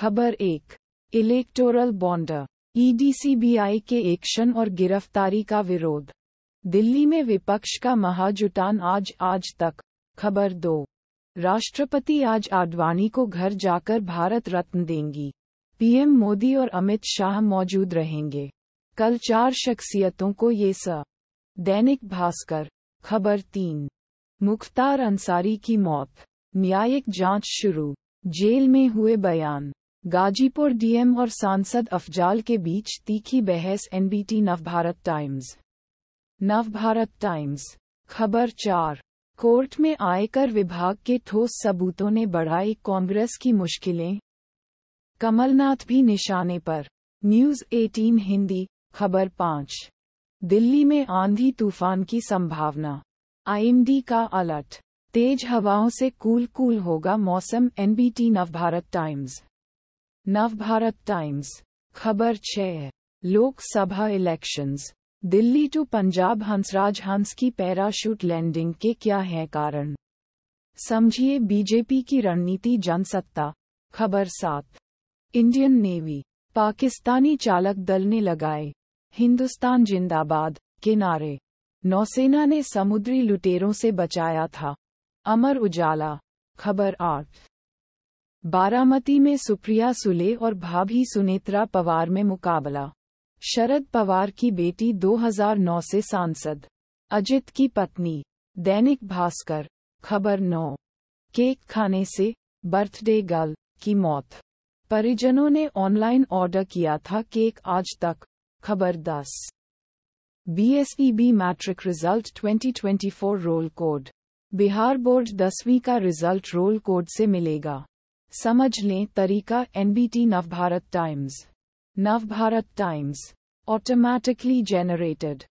खबर एक इलेक्टोरल बॉन्डर ईडीसीबीआई के एक्शन और गिरफ्तारी का विरोध दिल्ली में विपक्ष का महाजुटान आज आज तक खबर दो राष्ट्रपति आज आडवाणी को घर जाकर भारत रत्न देंगी पीएम मोदी और अमित शाह मौजूद रहेंगे कल चार शख्सियतों को ये स दैनिक भास्कर खबर तीन मुख्तार अंसारी की मौत न्यायिक जांच शुरू जेल में हुए बयान गाजीपुर डीएम और सांसद अफजाल के बीच तीखी बहस NBT Navbharat Times Navbharat Times खबर चार कोर्ट में आयकर विभाग के ठोस सबूतों ने बढ़ाई कांग्रेस की मुश्किलें कमलनाथ भी निशाने पर न्यूज 18 हिंदी खबर पाँच दिल्ली में आंधी तूफान की संभावना आईएमडी का अलर्ट तेज हवाओं से कूल कूल होगा मौसम NBT Navbharat Times Navbharat Times खबर छः लोकसभा इलेक्शंस दिल्ली टू पंजाब हंसराज हंस की पैराशूट लैंडिंग के क्या है कारण समझिए बीजेपी की रणनीति जनसत्ता खबर सात इंडियन नेवी पाकिस्तानी चालक दल ने लगाए हिंदुस्तान जिंदाबाद किनारे नौसेना ने समुद्री लुटेरों से बचाया था अमर उजाला खबर आठ बारामती में सुप्रिया सुले और भाभी सुनेत्रा पवार में मुकाबला शरद पवार की बेटी 2009 से सांसद अजित की पत्नी दैनिक भास्कर खबर 9 केक खाने से बर्थडे गर्ल की मौत परिजनों ने ऑनलाइन ऑर्डर किया था केक आज तक खबर 10 BSEB e matric result 2024 roll code Bihar board दसवीं का रिजल्ट रोल कोड से मिलेगा समझ लें तरीका NBT Navbharat Times Navbharat Times automatically generated